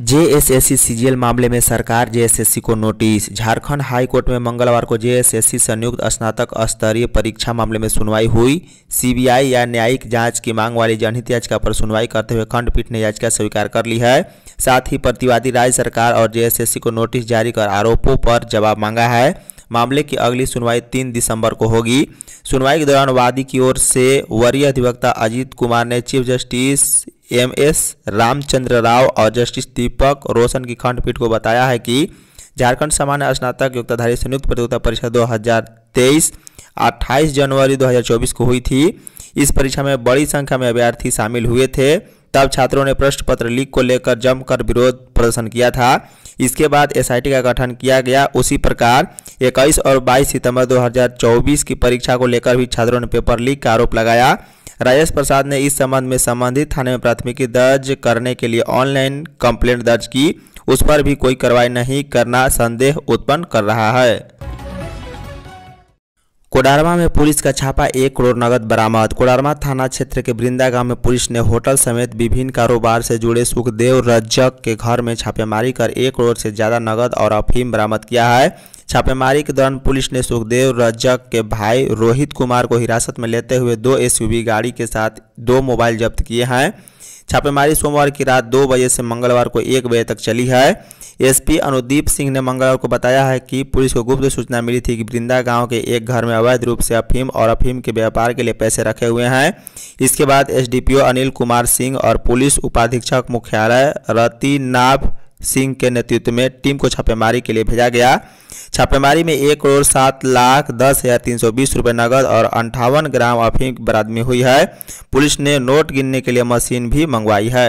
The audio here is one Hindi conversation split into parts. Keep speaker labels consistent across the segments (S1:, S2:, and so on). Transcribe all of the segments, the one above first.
S1: जेएसएससी सीजीएल मामले में सरकार जे को नोटिस झारखंड हाई कोर्ट में मंगलवार को जेएसएससी संयुक्त स्नातक स्तरीय परीक्षा मामले में सुनवाई हुई सीबीआई या न्यायिक जांच की मांग वाली जनहित याचिका पर सुनवाई करते हुए खंडपीठ ने याचिका स्वीकार कर ली है साथ ही प्रतिवादी राज्य सरकार और जे को नोटिस जारी कर आरोपों पर जवाब मांगा है मामले की अगली सुनवाई तीन दिसंबर को होगी सुनवाई के दौरान वादी की ओर से वरीय अधिवक्ता अजीत कुमार ने chief justice M S Ramachandra Rao और जस्टिस दीपक रोशन की खंडपीठ को बताया है कि झारखंड सामान्य स्नातक योग्यताधारी संयुक्त प्रतियोगिता परीक्षा 2023 28 जनवरी 2024 को हुई थी इस परीक्षा में बड़ी संख्या में अभ्यर्थी शामिल हुए थे तब छात्रों ने प्रश्न पत्र लीक को लेकर जमकर विरोध प्रदर्शन किया था इसके बाद एसआईटी का गठन किया गया उसी प्रकार 21 और 22 सितंबर 2024 की परीक्षा को लेकर भी छात्रों ने पेपर लीक का आरोप लगाया राजेश प्रसाद ने इस संबंध में संबंधित थाने में प्राथमिकी दर्ज करने के लिए ऑनलाइन कंप्लेंट दर्ज की उस पर भी कोई कार्रवाई नहीं करना संदेह उत्पन्न कर रहा है कोडारमा में पुलिस का छापा एक करोड़ नगद बरामद कोडारमा थाना क्षेत्र के बृंदा गांव में पुलिस ने होटल समेत विभिन्न कारोबार से जुड़े सुखदेव रज्जक के घर में छापेमारी कर एक करोड़ से ज़्यादा नगद और अफीम बरामद किया है छापेमारी के दौरान पुलिस ने सुखदेव रज्जक के भाई रोहित कुमार को हिरासत में लेते हुए दो एस गाड़ी के साथ दो मोबाइल जब्त किए हैं छापेमारी सोमवार की रात दो बजे से मंगलवार को एक बजे तक चली है एसपी अनुदीप सिंह ने मंगलवार को बताया है कि पुलिस को गुप्त सूचना मिली थी कि बृंदा गांव के एक घर में अवैध रूप से अफीम और अफीम के व्यापार के लिए पैसे रखे हुए हैं इसके बाद एसडीपीओ अनिल कुमार सिंह और पुलिस उपाधीक्षक मुख्यालय रतिनाभ सिंह के नेतृत्व में टीम को छापेमारी के लिए भेजा गया छापेमारी में एक करोड़ सात लाख दस हजार तीन सौ बीस रुपये नकद और अंठावन ग्राम अफीम बरामद हुई है पुलिस ने नोट गिनने के लिए मशीन भी मंगवाई है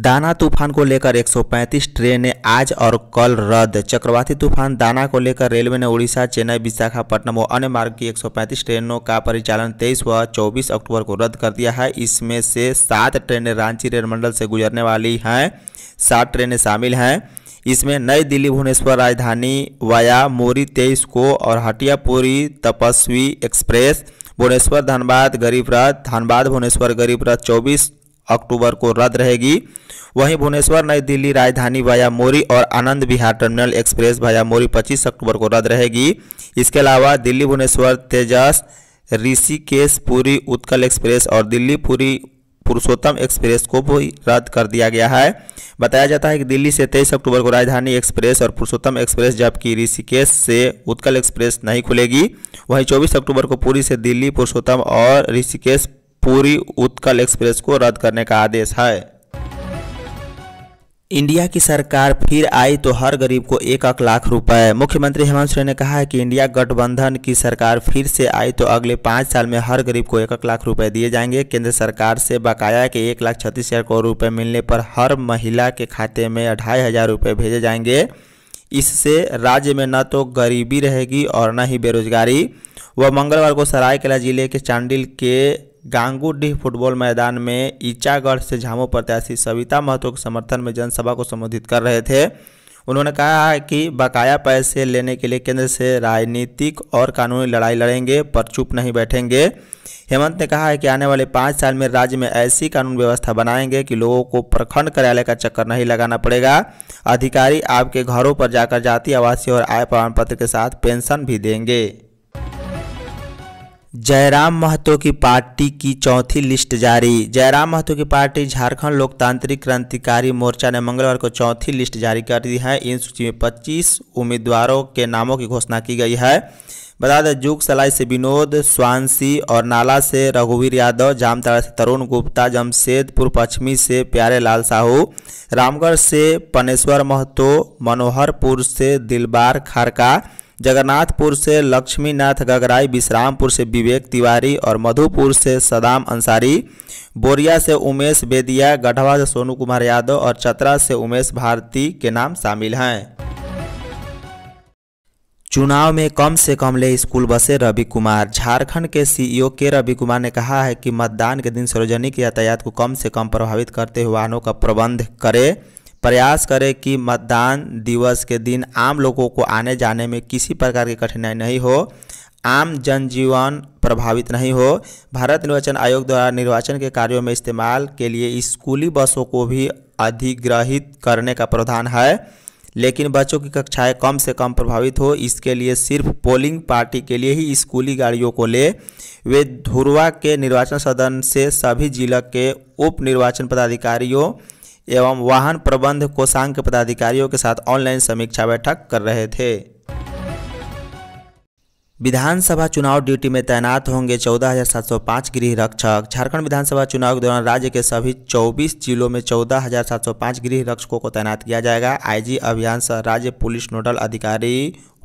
S1: दाना तूफान को लेकर 135 ट्रेनें आज और कल रद्द चक्रवाती तूफान दाना को लेकर रेलवे ने उड़ीसा चेन्नई विशाखापट्टनम और अन्य मार्ग की 135 ट्रेनों का परिचालन 23 व 24 अक्टूबर को रद्द कर दिया है इसमें से सात ट्रेनें रांची रेलमंडल से गुजरने वाली हैं सात ट्रेनें शामिल हैं इसमें नई दिल्ली भुवनेश्वर राजधानी वाया मोरी तेईस को और हटियापुरी तपस्वी एक्सप्रेस भुवनेश्वर धनबाद गरीबरथ धनबाद भुवनेश्वर गरीबरथ चौबीस अक्टूबर को रद्द रहेगी वहीं भुवनेश्वर नई दिल्ली राजधानी भाया मोरी और आनंद विहार टर्मिनल एक्सप्रेस भाया मोरी 25 अक्टूबर को रद्द रहेगी इसके अलावा दिल्ली भुवनेश्वर तेजस ऋषिकेश पुरी उत्कल एक्सप्रेस और दिल्ली पुरी पुरुषोत्तम एक्सप्रेस को भी रद्द कर दिया गया है बताया जाता है कि दिल्ली से 23 अक्टूबर को राजधानी एक्सप्रेस और पुरुषोत्तम एक्सप्रेस जबकि ऋषिकेश से उत्कल एक्सप्रेस नहीं खुलेगी वहीं 24 अक्टूबर को पुरी से दिल्ली पुरुषोत्तम और ऋषिकेश पूरी उत्कल एक्सप्रेस को रद्द करने का आदेश है इंडिया की सरकार फिर आई तो हर गरीब को एक एक लाख रुपए मुख्यमंत्री हेमंत सोरेन ने कहा है कि इंडिया गठबंधन की सरकार फिर से आई तो अगले पाँच साल में हर गरीब को एक एक लाख रुपए दिए जाएंगे केंद्र सरकार से बकाया के एक लाख छत्तीस हज़ार करोड़ रुपए मिलने पर हर महिला के खाते में अढ़ाई हज़ार रुपये भेजे जाएंगे इससे राज्य में न तो गरीबी रहेगी और न ही बेरोजगारी वह मंगलवार को सरायकेला जिले के चांडिल के गांगुडीह फुटबॉल मैदान में ईचागढ़ से झामो प्रत्याशी सविता महतो के समर्थन में जनसभा को संबोधित कर रहे थे उन्होंने कहा कि बकाया पैसे लेने के लिए केंद्र से राजनीतिक और कानूनी लड़ाई लड़ेंगे पर चुप नहीं बैठेंगे हेमंत ने कहा है कि आने वाले पाँच साल में राज्य में ऐसी कानून व्यवस्था बनाएंगे कि लोगों को प्रखंड कार्यालय का चक्कर नहीं लगाना पड़ेगा अधिकारी आपके घरों पर जाकर जाति आवासीय और आय प्रमाण पत्र के साथ पेंशन भी देंगे जयराम महतो की पार्टी की चौथी लिस्ट जारी जयराम महतो की पार्टी झारखंड लोकतांत्रिक क्रांतिकारी मोर्चा ने मंगलवार को चौथी लिस्ट जारी कर दी है इन सूची में 25 उम्मीदवारों के नामों की घोषणा की गई है बता दें जुग सलाई से विनोद स्वानसी और नाला से रघुवीर यादव जामताड़ा से तरुण गुप्ता जमशेदपुर पश्चिमी से प्यारे लाल साहू रामगढ़ से पनेश्वर महतो मनोहरपुर से दिलबार खारका जगन्नाथपुर से लक्ष्मीनाथ गगराई विश्रामपुर से विवेक तिवारी और मधुपुर से सदाम अंसारी बोरिया से उमेश बेदिया गढ़वा से सोनू कुमार यादव और चतरा से उमेश भारती के नाम शामिल हैं चुनाव में कम से कम ले स्कूल बसे रवि कुमार झारखंड के सीईओ के रवि कुमार ने कहा है कि मतदान के दिन सार्वजनिक यातायात को कम से कम प्रभावित करते हुए वाहनों का प्रबंध करें प्रयास करें कि मतदान दिवस के दिन आम लोगों को आने जाने में किसी प्रकार की कठिनाई नहीं हो आम जनजीवन प्रभावित नहीं हो भारत निर्वाचन आयोग द्वारा निर्वाचन के कार्यों में इस्तेमाल के लिए स्कूली बसों को भी अधिग्रहित करने का प्रावधान है लेकिन बच्चों की कक्षाएं कम से कम प्रभावित हो इसके लिए सिर्फ पोलिंग पार्टी के लिए ही स्कूली गाड़ियों को ले वे धुरवा के निर्वाचन सदन से सभी जिला के उप निर्वाचन पदाधिकारियों एवं वाहन प्रबंध कोषांग के पदाधिकारियों के साथ ऑनलाइन समीक्षा बैठक कर रहे थे विधानसभा चुनाव ड्यूटी में तैनात होंगे 14,705 गृह रक्षक झारखंड विधानसभा चुनाव के दौरान राज्य के सभी 24 जिलों में 14,705 गृह रक्षकों को तैनात किया जाएगा आईजी अभियान सह राज्य पुलिस नोडल अधिकारी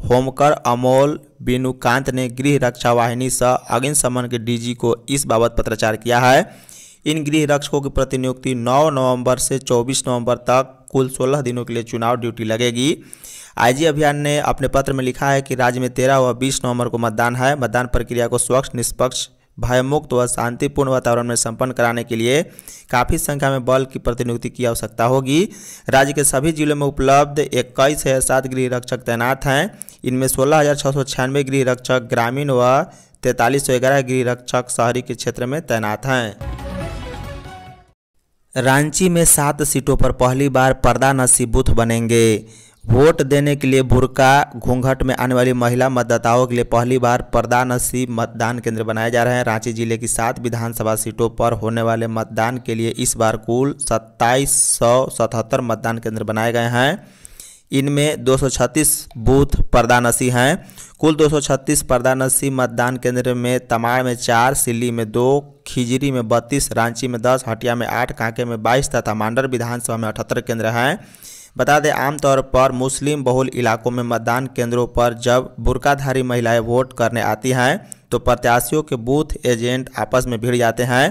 S1: होमकर अमोल बेनुकांत ने गृह रक्षा वाहिनी सह अग्निशमन के डीजी को इस बाबत पत्राचार किया है इन गृह रक्षकों की प्रतिनियुक्ति 9 नवंबर से 24 नवंबर तक कुल 16 दिनों के लिए चुनाव ड्यूटी लगेगी आईजी अभियान ने अपने पत्र में लिखा है कि राज्य में तेरह व बीस नवम्बर को मतदान है मतदान प्रक्रिया को स्वच्छ निष्पक्ष भयमुक्त व शांतिपूर्ण वातावरण में संपन्न कराने के लिए काफ़ी संख्या में बल की प्रतिनियुक्ति की आवश्यकता होगी राज्य के सभी जिलों में उपलब्ध इक्कीस है सात गृह रक्षक तैनात हैं इनमें सोलह हज़ार छः सौ छियानवे गृह रक्षक ग्रामीण व तैंतालीस सौ ग्यारह गृह रक्षक शहरी के क्षेत्र में तैनात हैं रांची में सात सीटों पर पहली बार पर्दानशी बूथ बनेंगे वोट देने के लिए भुरका घूंघट में आने वाली महिला मतदाताओं के लिए पहली बार पर्दानसी मतदान केंद्र बनाए जा रहे हैं रांची जिले की सात विधानसभा सीटों पर होने वाले मतदान के लिए इस बार कुल सत्ताईस मतदान केंद्र बनाए गए हैं इनमें दो बूथ प्रदानसी हैं कुल 236 प्रदानसी मतदान केंद्र में तमाड़ में चार सिल्ली में दो खिजरी में बत्तीस रांची में दस हटिया में आठ कांके में बाईस तथा मांडर विधानसभा में अठहत्तर केंद्र हैं बता दें आमतौर पर मुस्लिम बहुल इलाकों में मतदान केंद्रों पर जब बुरकाधारी महिलाएं वोट करने आती हैं तो प्रत्याशियों के बूथ एजेंट आपस में भिड़ जाते हैं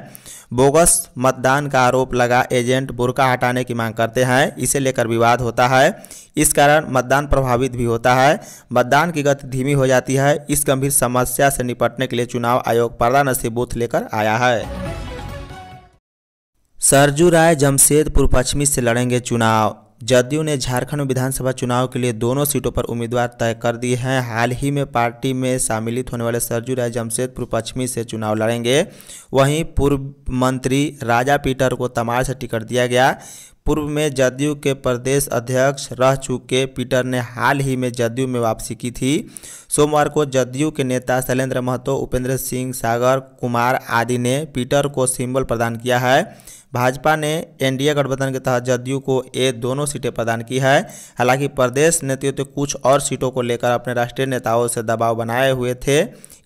S1: बोगस मतदान का आरोप लगा एजेंट बुरका हटाने की मांग करते हैं इसे लेकर विवाद होता है इस कारण मतदान प्रभावित भी होता है मतदान की गति धीमी हो जाती है इस गंभीर समस्या से निपटने के लिए चुनाव आयोग पर्दानसी बूथ लेकर आया है सरजू राय जमशेदपुर पश्चिमी से लड़ेंगे चुनाव जदयू ने झारखंड विधानसभा चुनाव के लिए दोनों सीटों पर उम्मीदवार तय कर दिए हैं हाल ही में पार्टी में सम्मिलित होने वाले सरजू राय जमशेदपुर पश्चिमी से चुनाव लड़ेंगे वहीं पूर्व मंत्री राजा पीटर को तमाड़ से टिकट दिया गया पूर्व में जदयू के प्रदेश अध्यक्ष रह चुके पीटर ने हाल ही में जदयू में वापसी की थी सोमवार को जदयू के नेता शैलेंद्र महतो उपेंद्र सिंह सागर कुमार आदि ने पीटर को सिंबल प्रदान किया है भाजपा ने एनडीए गठबंधन के तहत जदयू को ये दोनों सीटें प्रदान की है हालांकि प्रदेश नेतृत्व कुछ और सीटों को लेकर अपने राष्ट्रीय नेताओं से दबाव बनाए हुए थे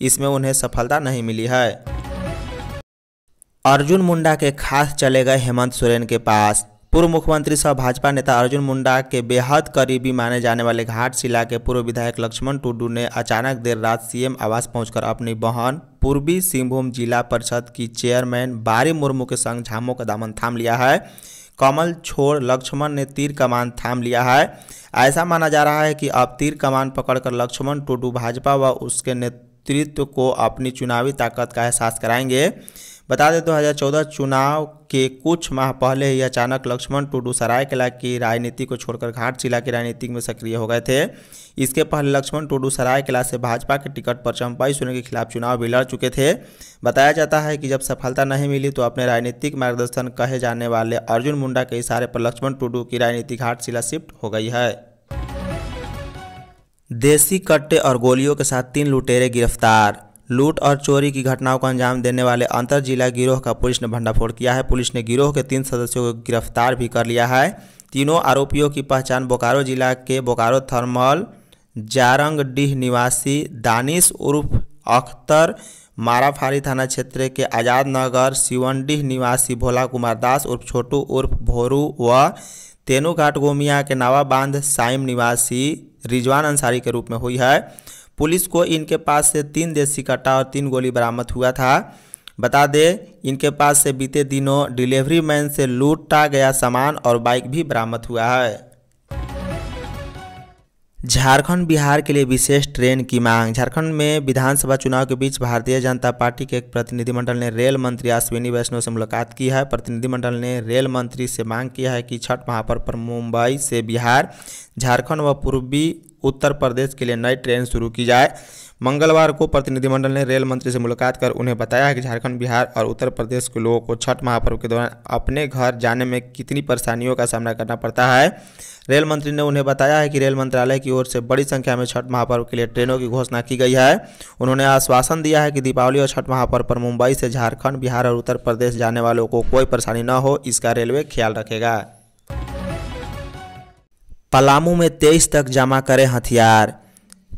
S1: इसमें उन्हें सफलता नहीं मिली है अर्जुन मुंडा के खास चले गए हेमंत सोरेन के पास पूर्व मुख्यमंत्री सह भाजपा नेता अर्जुन मुंडा के बेहद करीबी माने जाने वाले घाट शिला के पूर्व विधायक लक्ष्मण टुडू ने अचानक देर रात सीएम आवास पहुंचकर अपनी बहन पूर्वी सिंहभूम जिला परिषद की चेयरमैन बारी मुर्मू के संग झामों का दामन थाम लिया है कमल छोड़ लक्ष्मण ने तीर कमान थाम लिया है ऐसा माना जा रहा है कि अब तीर कमान पकड़कर लक्ष्मण टुडू भाजपा व उसके नेतृत्व को अपनी चुनावी ताकत का एहसास कराएंगे बता दें 2014 तो चुनाव के कुछ माह पहले ही अचानक लक्ष्मण टुडू सरायकला की राजनीति को छोड़कर घाट जिला की राजनीति में सक्रिय हो गए थे इसके पहले लक्ष्मण टुडू सरायकला से भाजपा के टिकट पर चंपाई सोने के खिलाफ चुनाव भी लड़ चुके थे बताया जाता है कि जब सफलता नहीं मिली तो अपने राजनीतिक मार्गदर्शन कहे जाने वाले अर्जुन मुंडा के इशारे पर लक्ष्मण टुडू की राजनीति घाट जिला शिफ्ट हो गई है देसी कट्टे और गोलियों के साथ तीन लुटेरे गिरफ्तार लूट और चोरी की घटनाओं को अंजाम देने वाले अंतर जिला गिरोह का पुलिस ने भंडाफोड़ किया है पुलिस ने गिरोह के तीन सदस्यों को गिरफ्तार भी कर लिया है तीनों आरोपियों की पहचान बोकारो जिला के बोकारो थर्मल जारंगडीह निवासी दानिश उर्फ अख्तर माराफारी थाना क्षेत्र के आज़ाद नगर शिवनडीह निवासी भोला कुमार दास उर्फ छोटू उर्फ भोरू व तेनू गोमिया के नावा बांध साइम निवासी रिजवान अंसारी के रूप में हुई है पुलिस को इनके पास से तीन देसी कट्टा और तीन गोली बरामद हुआ था बता दें इनके पास से बीते दिनों डिलीवरी मैन से लूटा गया सामान और बाइक भी बरामद हुआ है झारखंड बिहार के लिए विशेष ट्रेन की मांग झारखंड में विधानसभा चुनाव के बीच भारतीय जनता पार्टी के एक प्रतिनिधिमंडल ने रेल मंत्री अश्विनी वैष्णव से मुलाकात की है प्रतिनिधिमंडल ने रेल मंत्री से मांग किया है कि छठ महापर्व पर मुंबई से बिहार झारखंड व पूर्वी उत्तर प्रदेश के लिए नई ट्रेन शुरू की जाए मंगलवार को प्रतिनिधिमंडल ने रेल मंत्री से मुलाकात कर उन्हें बताया है कि झारखंड बिहार और उत्तर प्रदेश के लोगों को छठ महापर्व के दौरान अपने घर जाने में कितनी परेशानियों का सामना करना पड़ता है रेल मंत्री ने उन्हें बताया है कि रेल मंत्रालय की ओर से बड़ी संख्या में छठ महापर्व के लिए ट्रेनों की घोषणा की गई है उन्होंने आश्वासन दिया है कि दीपावली और छठ महापर्व पर मुंबई से झारखंड बिहार और उत्तर प्रदेश जाने वालों को कोई परेशानी न हो इसका रेलवे ख्याल रखेगा पलामू में तेईस तक जमा करें हथियार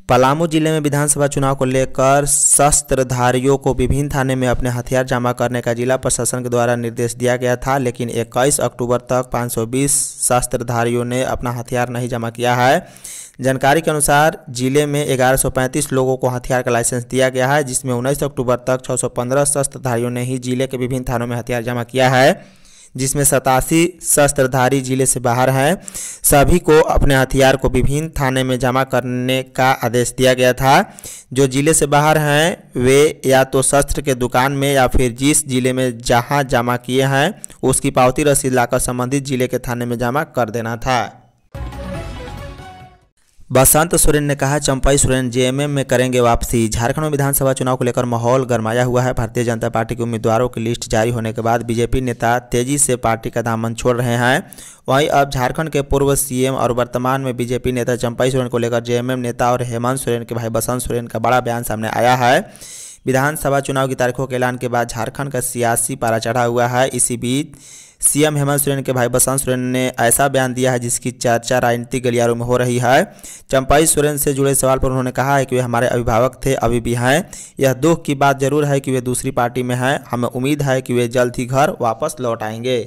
S1: पलामू जिले में विधानसभा चुनाव को लेकर शस्त्रधारियों को विभिन्न थाने में अपने हथियार जमा करने का जिला प्रशासन के द्वारा निर्देश दिया गया था लेकिन 21 अक्टूबर तक 520 शस्त्रधारियों ने अपना हथियार नहीं जमा किया है जानकारी के अनुसार जिले में 1135 लोगों को हथियार का लाइसेंस दिया गया है जिसमें उन्नीस अक्टूबर तक छः शस्त्रधारियों ने ही जिले के विभिन्न थानों में हथियार जमा किया है जिसमें सतासी शस्त्रधारी जिले से बाहर हैं सभी को अपने हथियार को विभिन्न थाने में जमा करने का आदेश दिया गया था जो जिले से बाहर हैं वे या तो शस्त्र के दुकान में या फिर जिस जिले में जहां जमा किए हैं उसकी पावती रसीद लाकर संबंधित जिले के थाने में जमा कर देना था बसंत सोरेन ने कहा चंपाई सोरेन जेएमएम में करेंगे वापसी झारखंड में विधानसभा चुनाव को लेकर माहौल गरमाया हुआ है भारतीय जनता पार्टी के उम्मीदवारों की लिस्ट जारी होने के बाद बीजेपी नेता तेजी से पार्टी का दामन छोड़ रहे हैं वहीं अब झारखंड के पूर्व सीएम और वर्तमान में बीजेपी नेता चंपाई सोरेन को लेकर जेएमएम नेता और हेमंत सोरेन के भाई बसंत सोरेन का बड़ा बयान सामने आया है विधानसभा चुनाव की तारीखों के ऐलान के बाद झारखंड का सियासी पारा चढ़ा हुआ है इसी बीच सीएम हेमंत सोरेन के भाई बसंत सोरेन ने ऐसा बयान दिया है जिसकी चर्चा राजनीतिक गलियारों में हो रही है चंपाई सोरेन से जुड़े सवाल पर उन्होंने कहा है कि वे हमारे अभिभावक थे अभी भी हैं यह दुख की बात जरूर है कि वे दूसरी पार्टी में हैं हमें उम्मीद है कि वे जल्द ही घर वापस लौट आएंगे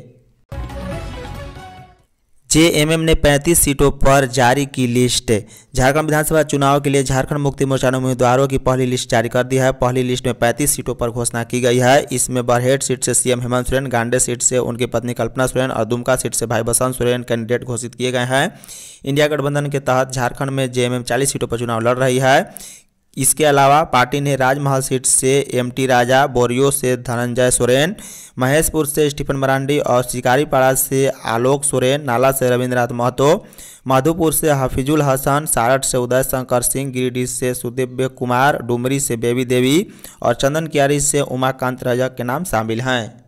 S1: जेएमएम ने 35 सीटों पर जारी की लिस्ट झारखंड विधानसभा चुनाव के लिए झारखंड मुक्ति मोर्चा ने उम्मीदवारों की पहली लिस्ट जारी कर दी है पहली लिस्ट में 35 सीटों पर घोषणा की गई है इसमें बरहेट सीट से सीएम हेमंत सोरेन गांडे सीट से उनकी पत्नी कल्पना सोरेन और दुमका सीट से भाई बसंत सोरेन कैंडिडेट घोषित किए गए हैं इंडिया गठबंधन के तहत झारखंड में जे एम सीटों पर चुनाव लड़ रही है इसके अलावा पार्टी ने राजमहल सीट से एमटी राजा बोरियो से धनंजय सोरेन महेशपुर से स्टीफन मरांडी और शिकारीपाड़ा से आलोक सोरेन नाला से रविंद्रनाथ महतो मधुपुर से हफीजुल हसन सारठ से उदय शंकर सिंह गिरिडीह से सुदेव्य कुमार डुमरी से बेबी देवी और चंदन क्यारी से उमाकांत राजा के नाम शामिल हैं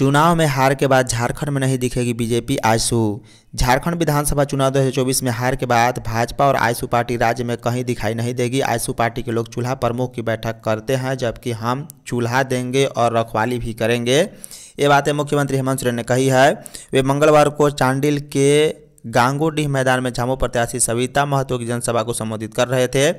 S1: चुनाव में हार के बाद झारखंड में नहीं दिखेगी बीजेपी आयसू झारखंड विधानसभा चुनाव 2024 में हार के बाद भाजपा और आयसू पार्टी राज्य में कहीं दिखाई नहीं देगी आयसू पार्टी के लोग चूल्हा प्रमुख की बैठक करते हैं जबकि हम चूल्हा देंगे और रखवाली भी करेंगे ये बातें मुख्यमंत्री हेमंत सोरेन ने कही है वे मंगलवार को चांडिल के गांगोडीह मैदान में झामू प्रत्याशी सविता महतो की जनसभा को संबोधित कर रहे थे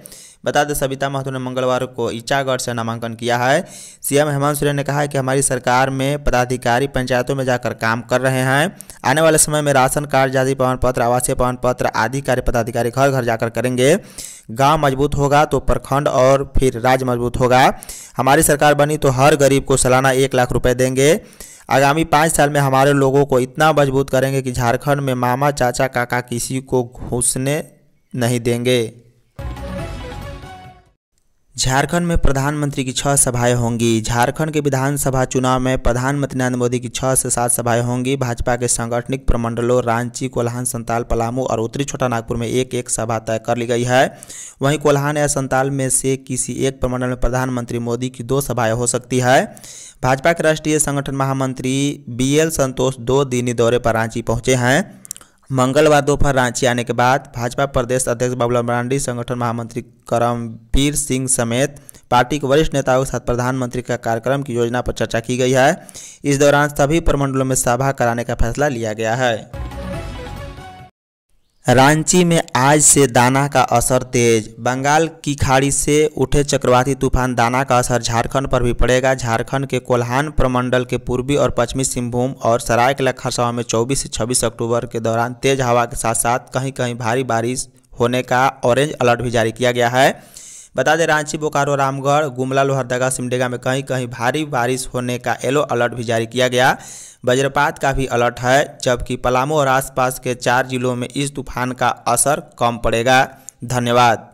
S1: बता दें सविता महतो ने मंगलवार को ईचागढ़ से नामांकन किया है सीएम हेमंत सोरेन ने कहा है कि हमारी सरकार में पदाधिकारी पंचायतों में जाकर काम कर रहे हैं आने वाले समय में राशन कार्ड जाति प्रमाण पत्र आवासीय प्रमाण पत्र आदि कार्य पदाधिकारी घर घर जाकर करेंगे गाँव मजबूत होगा तो प्रखंड और फिर राज्य मजबूत होगा हमारी सरकार बनी तो हर गरीब को सालाना एक लाख रुपये देंगे आगामी पाँच साल में हमारे लोगों को इतना मजबूत करेंगे कि झारखंड में मामा चाचा काका किसी को घुसने नहीं देंगे झारखंड में प्रधानमंत्री की छह सभाएं होंगी झारखंड के विधानसभा चुनाव में प्रधानमंत्री नरेंद्र मोदी की छह से सात सभाएं होंगी भाजपा के सांगठनिक प्रमंडलों रांची कोल्हान संताल पलामू और उत्तरी छोटा नागपुर में एक एक सभा तय कर ली गई है वहीं कोल्हान या संताल में से किसी एक प्रमंडल में प्रधानमंत्री मोदी की दो सभाएं हो सकती है भाजपा के राष्ट्रीय संगठन महामंत्री बी संतोष दो दिनी दौरे पर रांची पहुंचे हैं मंगलवार दोपहर रांची आने के बाद भाजपा प्रदेश अध्यक्ष बाबूलाल मरांडी संगठन महामंत्री करमवीर सिंह समेत पार्टी के वरिष्ठ नेताओं के साथ प्रधानमंत्री का कार्यक्रम की योजना पर चर्चा की गई है इस दौरान सभी प्रमंडलों में सभा कराने का फैसला लिया गया है रांची में आज से दाना का असर तेज बंगाल की खाड़ी से उठे चक्रवाती तूफान दाना का असर झारखंड पर भी पड़ेगा झारखंड के कोल्हान प्रमंडल के पूर्वी और पश्चिमी सिंहभूम और सरायकला खरसावा में 24 से 26 अक्टूबर के दौरान तेज हवा के साथ साथ कहीं कहीं भारी बारिश होने का ऑरेंज अलर्ट भी जारी किया गया है बता दें रांची बोकारो रामगढ़ गुमला लोहरदगा सिमडेगा में कहीं कहीं भारी बारिश होने का येलो अलर्ट भी जारी किया गया वज्रपात का भी अलर्ट है जबकि पलामू और आसपास के चार जिलों में इस तूफान का असर कम पड़ेगा धन्यवाद